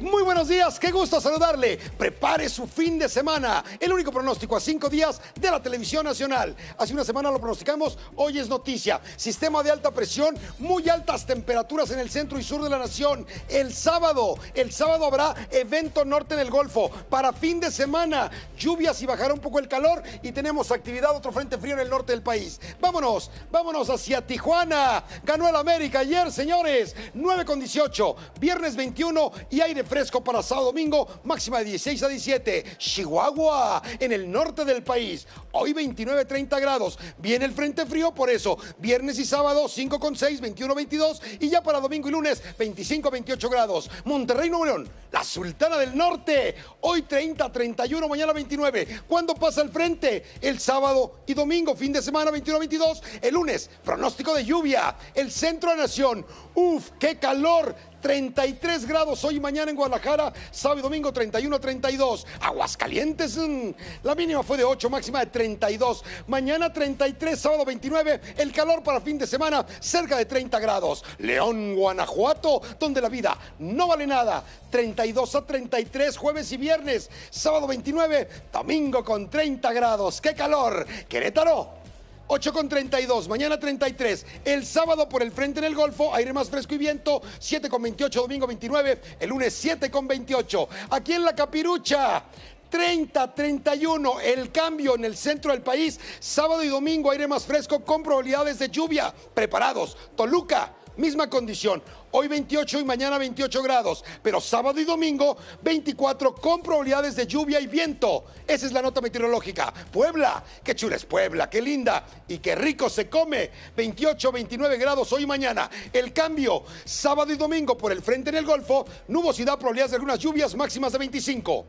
Muy buenos días, qué gusto saludarle. Prepare su fin de semana, el único pronóstico a cinco días de la televisión nacional. Hace una semana lo pronosticamos, hoy es noticia. Sistema de alta presión, muy altas temperaturas en el centro y sur de la nación. El sábado, el sábado habrá evento norte en el Golfo. Para fin de semana, lluvias y bajará un poco el calor y tenemos actividad, otro frente frío en el norte del país. Vámonos, vámonos hacia Tijuana. Ganó el América ayer, señores, 9 con 18, viernes 21 y aire fresco para sábado domingo, máxima de 16 a 17. Chihuahua, en el norte del país. Hoy 29, 30 grados. Viene el frente frío, por eso. Viernes y sábado, 5 con 6, 21, 22. Y ya para domingo y lunes, 25, 28 grados. Monterrey, Nuevo León, la Sultana del Norte. Hoy 30, 31, mañana 29. ¿Cuándo pasa el frente? El sábado y domingo, fin de semana 21, 22. El lunes, pronóstico de lluvia. El centro de nación. Uf, qué calor. 33 grados hoy mañana en Guadalajara, sábado y domingo 31 a 32. Aguascalientes, mm, la mínima fue de 8, máxima de 32. Mañana 33, sábado 29, el calor para fin de semana cerca de 30 grados. León, Guanajuato, donde la vida no vale nada. 32 a 33, jueves y viernes, sábado 29, domingo con 30 grados. ¡Qué calor! Querétaro 8 con 32, mañana 33. El sábado por el frente en el Golfo, aire más fresco y viento, 7 con 28, domingo 29, el lunes 7 con 28. Aquí en la Capirucha. 30-31, el cambio en el centro del país, sábado y domingo aire más fresco con probabilidades de lluvia. Preparados, Toluca, misma condición. Hoy 28 y mañana 28 grados, pero sábado y domingo 24 con probabilidades de lluvia y viento. Esa es la nota meteorológica. Puebla, qué chula es Puebla, qué linda y qué rico se come. 28, 29 grados hoy y mañana. El cambio, sábado y domingo por el frente en el Golfo, nubosidad, probabilidades de algunas lluvias máximas de 25.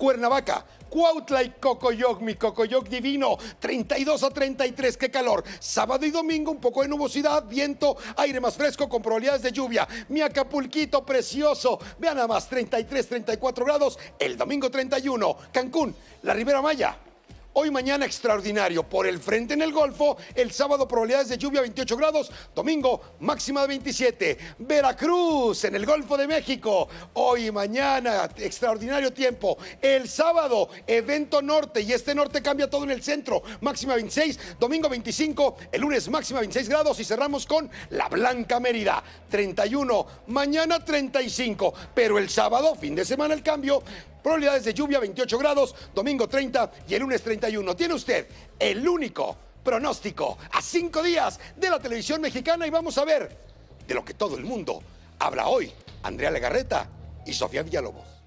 Cuernavaca, Cuautla y Cocoyoc, mi Cocoyoc divino, 32 a 33, qué calor. Sábado y domingo un poco de nubosidad, viento, aire más fresco con probabilidades de lluvia. Mi Acapulquito precioso, vean nada más, 33, 34 grados, el domingo 31. Cancún, la Ribera Maya, Hoy mañana extraordinario. Por el frente en el Golfo, el sábado probabilidades de lluvia 28 grados, domingo máxima de 27. Veracruz en el Golfo de México. Hoy y mañana extraordinario tiempo. El sábado evento norte y este norte cambia todo en el centro, máxima 26, domingo 25, el lunes máxima 26 grados y cerramos con la Blanca Mérida 31, mañana 35, pero el sábado fin de semana el cambio Probabilidades de lluvia 28 grados, domingo 30 y el lunes 31. Tiene usted el único pronóstico a cinco días de la televisión mexicana y vamos a ver de lo que todo el mundo habla hoy. Andrea Legarreta y Sofía Villalobos.